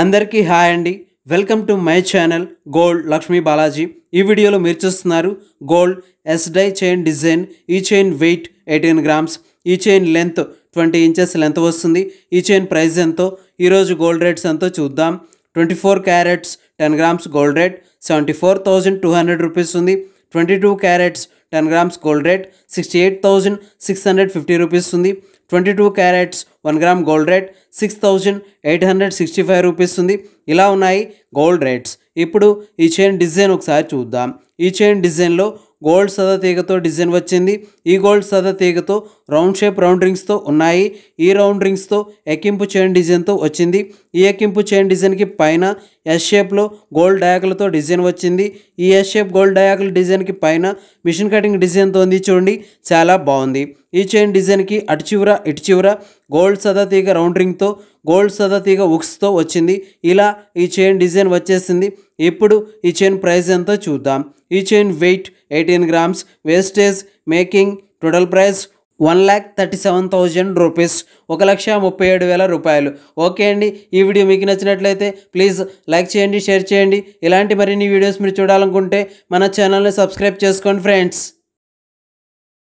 అందరికీ హాయ్ అండి welcome to my channel gold Lakshmi Balaji ఈ వీడియోలో మీరు చూస్తున్నారు gold S die chain design ఈ చైన్ వెయిట్ ఎయిటీన్ గ్రామ్స్ ఈ chain length twenty inches length వస్తుంది ఈ చైన్ ప్రైస్ ఎంతో ఈరోజు గోల్డ్ రేట్స్ ఎంతో చూద్దాం twenty four carats ten grams gold rate seventy four thousand two hundred rupees ఉంది twenty two carats ten grams gold rate sixty eight thousand six hundred fifty rupees ఉంది twenty two carats one gram gold rate six thousand eight hundred sixty five rupees ఉంది ఇలా ఉన్నాయి gold rates ఇప్పుడు ఈ chain design ఒకసారి చూద్దాం ఈ chain డిజైన్లో గోల్డ్ సదా తీగతో డిజైన్ వచ్చింది ఈ గోల్డ్ సదా తీగతో రౌండ్ షేప్ రౌండ్ రింగ్స్తో ఉన్నాయి ఈ రౌండ్ రింగ్స్తో ఎక్కింపు చైన్ డిజైన్తో వచ్చింది ఈ ఎక్కింపు చైన్ డిజైన్కి పైన ఎస్ షేప్లో గోల్డ్ డయాకులతో డిజైన్ వచ్చింది ఈ ఎస్ షేప్ గోల్డ్ డయాకుల డిజైన్కి పైన మిషన్ కటింగ్ డిజైన్తో ఉంది చూడండి చాలా బాగుంది ఈ చైన్ డిజైన్కి అటు చివర ఇటు చివర గోల్డ్ సదా తీగ రౌండ్ రింగ్తో గోల్డ్ సదా తీగ ఉక్స్తో వచ్చింది ఇలా ఈ చైన్ డిజైన్ వచ్చేసింది ఇప్పుడు ఈ చైన్ ప్రైస్ ఎంతో చూద్దాం ఈ chain weight eighteen grams wastage making total price one lakh thirty seven thousand rupees ఒక లక్ష ముప్పై ఏడు వేల రూపాయలు ఓకే అండి ఈ వీడియో మీకు నచ్చినట్లయితే ప్లీజ్ లైక్ చేయండి షేర్ చేయండి ఇలాంటి మరిన్ని వీడియోస్ మీరు చూడాలనుకుంటే మన ఛానల్ని సబ్స్క్రైబ్ చేసుకోండి ఫ్రెండ్స్